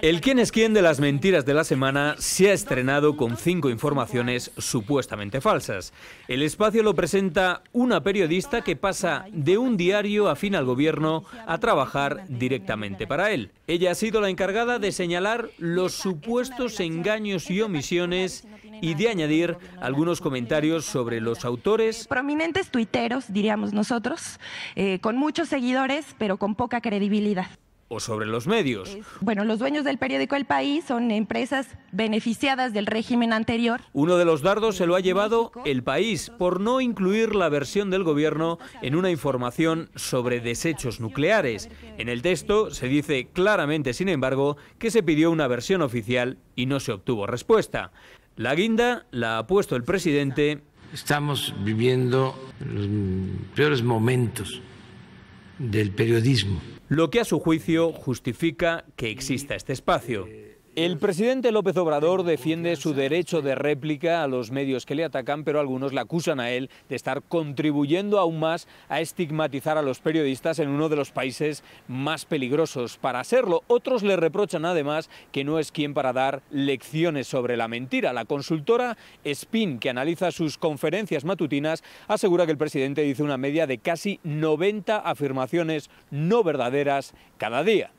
El quién es quién de las mentiras de la semana se ha estrenado con cinco informaciones supuestamente falsas. El espacio lo presenta una periodista que pasa de un diario afín al gobierno a trabajar directamente para él. Ella ha sido la encargada de señalar los supuestos engaños y omisiones y de añadir algunos comentarios sobre los autores. Prominentes tuiteros, diríamos nosotros, eh, con muchos seguidores pero con poca credibilidad o sobre los medios. Bueno, los dueños del periódico El País son empresas beneficiadas del régimen anterior. Uno de los dardos se lo ha llevado El País por no incluir la versión del gobierno en una información sobre desechos nucleares. En el texto se dice claramente, sin embargo, que se pidió una versión oficial y no se obtuvo respuesta. La guinda la ha puesto el presidente. Estamos viviendo los peores momentos del periodismo. Lo que a su juicio justifica que exista este espacio. El presidente López Obrador defiende su derecho de réplica a los medios que le atacan, pero algunos le acusan a él de estar contribuyendo aún más a estigmatizar a los periodistas en uno de los países más peligrosos para hacerlo. Otros le reprochan además que no es quien para dar lecciones sobre la mentira. La consultora Spin, que analiza sus conferencias matutinas, asegura que el presidente dice una media de casi 90 afirmaciones no verdaderas cada día.